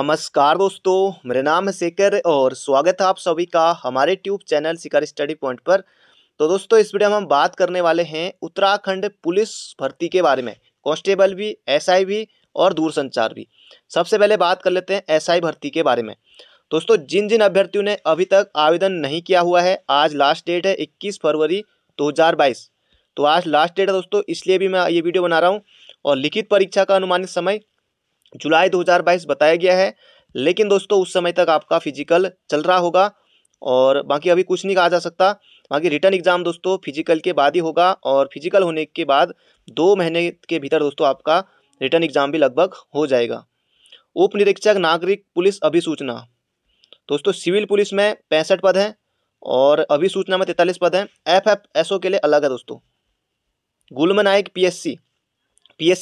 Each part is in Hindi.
नमस्कार दोस्तों मेरा नाम है शेखर और स्वागत है आप सभी का हमारे tube channel Shikar study point पर तो दोस्तों इस वीडियो में हम बात करने वाले हैं उत्तराखंड पुलिस भर्ती के बारे में कांस्टेबल भी एसआई भी और दूरसंचार भी सबसे पहले बात कर लेते हैं एसआई भर्ती के बारे में दोस्तों जिन जिन अभ्यर्थियों ने अभी तक आवेदन नहीं किया हुआ है आज लास्ट डेट है इक्कीस फरवरी दो तो आज लास्ट डेट है दोस्तों इसलिए भी मैं ये वीडियो बना रहा हूँ और लिखित परीक्षा का अनुमानित समय जुलाई 2022 बताया गया है लेकिन दोस्तों उस समय तक आपका फिजिकल चल रहा होगा और बाकी अभी कुछ नहीं कहा जा सकता बाकी रिटर्न एग्ज़ाम दोस्तों फिजिकल के बाद ही होगा और फिजिकल होने के बाद दो महीने के भीतर दोस्तों आपका रिटर्न एग्ज़ाम भी लगभग हो जाएगा उप निरीक्षक नागरिक पुलिस अभिसूचना दोस्तों सिविल पुलिस में पैंसठ पद हैं और अभिसूचना में तैंतालीस पद हैं एफ एफ एस ओ के लिए अलग है दोस्तों गुलम नायक एस सी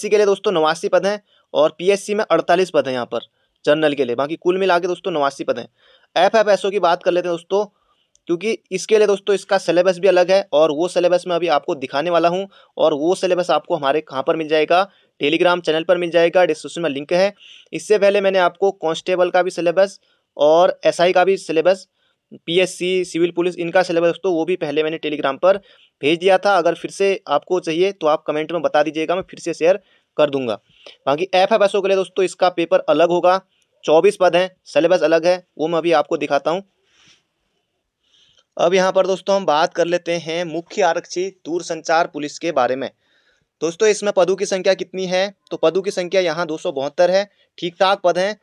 के लिए दोस्तों नवासी पद हैं और पी में अड़तालीस पद हैं यहाँ पर जनरल के लिए बाकी कुल मिला के दोस्तों नवासी पद हैं एफ एफ की बात कर लेते हैं दोस्तों क्योंकि इसके लिए दोस्तों इसका सिलेबस भी अलग है और वो सिलेबस मैं अभी आपको दिखाने वाला हूँ और वो सिलेबस आपको हमारे कहाँ पर मिल जाएगा टेलीग्राम चैनल पर मिल जाएगा डिस्क्रिप्शन में लिंक है इससे पहले मैंने आपको कांस्टेबल का भी सिलेबस और एसआई का भी सिलेबस पीएससी सिविल पुलिस इनका सिलेबस दोस्तों वो भी पहले मैंने टेलीग्राम पर भेज दिया था अगर फिर से आपको चाहिए तो आप कमेंट में बता दीजिएगा मैं फिर से शेयर कर दूंगा बाकी एफ एफ बसों के लिए दोस्तों इसका पेपर अलग होगा चौबीस पद हैं सिलेबस अलग है वो मैं अभी आपको दिखाता हूँ अब यहाँ पर दोस्तों हम बात कर लेते हैं मुख्य आरक्षी दूरसंचार पुलिस के बारे में दोस्तों इसमें पदों की संख्या कितनी है तो पदों की संख्या यहाँ दो है ठीक ठाक पद हैं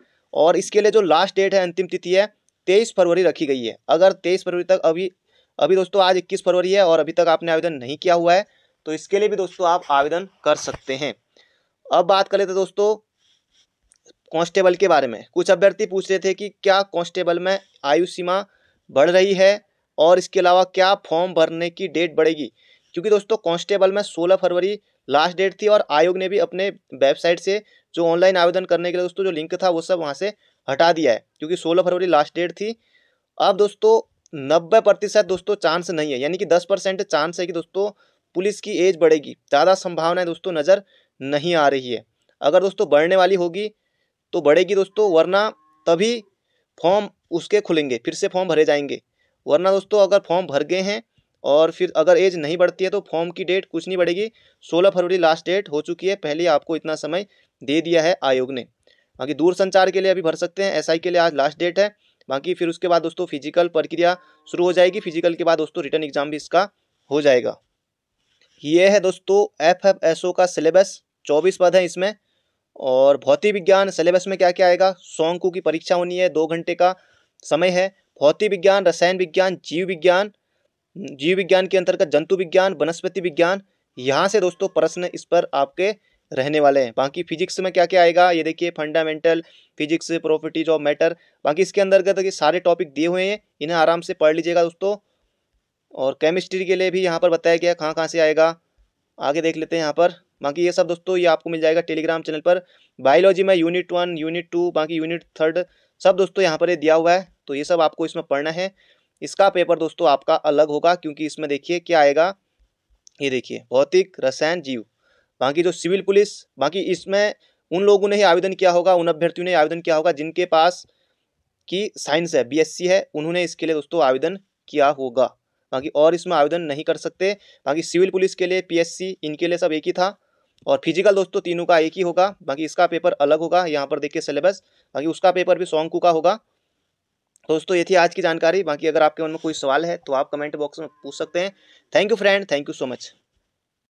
और इसके लिए जो लास्ट डेट है अंतिम तिथि है तेईस फरवरी रखी गई है अगर तेईस फरवरी तक अभी अभी दोस्तों आज इक्कीस फरवरी है और अभी तक आपने आवेदन नहीं किया हुआ है तो इसके लिए भी दोस्तों आप आवेदन कर सकते हैं अब बात कर लेते दोस्तों कांस्टेबल के बारे में कुछ अभ्यर्थी पूछ रहे थे कि क्या कांस्टेबल में आयु सीमा बढ़ रही है और इसके अलावा क्या फॉर्म भरने की डेट बढ़ेगी क्योंकि दोस्तों कांस्टेबल में 16 फरवरी लास्ट डेट थी और आयोग ने भी अपने वेबसाइट से जो ऑनलाइन आवेदन करने के लिए दोस्तों जो लिंक था वो सब वहाँ से हटा दिया है क्योंकि सोलह फरवरी लास्ट डेट थी अब दोस्तों नब्बे प्रतिशत दोस्तों चांस नहीं है यानी कि दस परसेंट चांस है कि दोस्तों पुलिस की एज बढ़ेगी ज़्यादा संभावना है दोस्तों नज़र नहीं आ रही है अगर दोस्तों बढ़ने वाली होगी तो बढ़ेगी दोस्तों वरना तभी फॉर्म उसके खुलेंगे फिर से फॉर्म भरे जाएंगे वरना दोस्तों अगर फॉर्म भर गए हैं और फिर अगर एज नहीं बढ़ती है तो फॉर्म की डेट कुछ नहीं बढ़ेगी 16 फरवरी लास्ट डेट हो चुकी है पहले आपको इतना समय दे दिया है आयोग ने बाकी दूर संचार के लिए अभी भर सकते हैं एसआई के लिए आज लास्ट डेट है बाकी फिर उसके बाद दोस्तों फिजिकल प्रक्रिया शुरू हो जाएगी फिजिकल के बाद दोस्तों रिटर्न एग्जाम भी इसका हो जाएगा ये है दोस्तों एफ एफ एस ओ का सिलेबस चौबीस पद है इसमें और भौतिक विज्ञान सिलेबस में क्या क्या आएगा सोंकू की परीक्षा होनी है दो घंटे का समय है भौतिक विज्ञान रसायन विज्ञान जीव विज्ञान जीव विज्ञान के अंतर्गत जंतु विज्ञान वनस्पति विज्ञान यहाँ से दोस्तों प्रश्न इस पर आपके रहने वाले हैं बाकी फिजिक्स में क्या क्या आएगा ये देखिए fundamental physics properties of matter बाकी इसके अंतर्गत सारे टॉपिक दिए हुए हैं इन्हें आराम से पढ़ लीजिएगा दोस्तों और केमिस्ट्री के लिए भी यहाँ पर बताया गया कहाँ कहाँ से आएगा आगे देख लेते हैं यहाँ पर बाकी ये सब दोस्तों ये आपको मिल जाएगा टेलीग्राम चैनल पर बायोलॉजी में यूनिट वन यूनिट टू बाकी यूनिट थर्ड सब दोस्तों यहाँ पर ये दिया हुआ है तो ये सब आपको इसमें पढ़ना है इसका पेपर दोस्तों आपका अलग होगा क्योंकि इसमें देखिए क्या आएगा ये देखिए भौतिक रसायन जीव बाकी जो सिविल पुलिस बाकी इसमें उन लोगों ने ही आवेदन किया होगा उन अभ्यर्थियों ने आवेदन किया होगा जिनके पास की साइंस है बीएससी है उन्होंने इसके लिए दोस्तों आवेदन किया होगा बाकी और इसमें आवेदन नहीं कर सकते बाकी सिविल पुलिस के लिए पीएससी इनके लिए सब एक ही था और फिजिकल दोस्तों तीनों का एक ही होगा बाकी इसका पेपर अलग होगा यहाँ पर देखिए सिलेबस बाकी उसका पेपर भी सॉन्ग का होगा दोस्तों ये थी आज की जानकारी बाकी अगर आपके मन में कोई सवाल है तो आप कमेंट बॉक्स में पूछ सकते हैं thank you friend thank you so much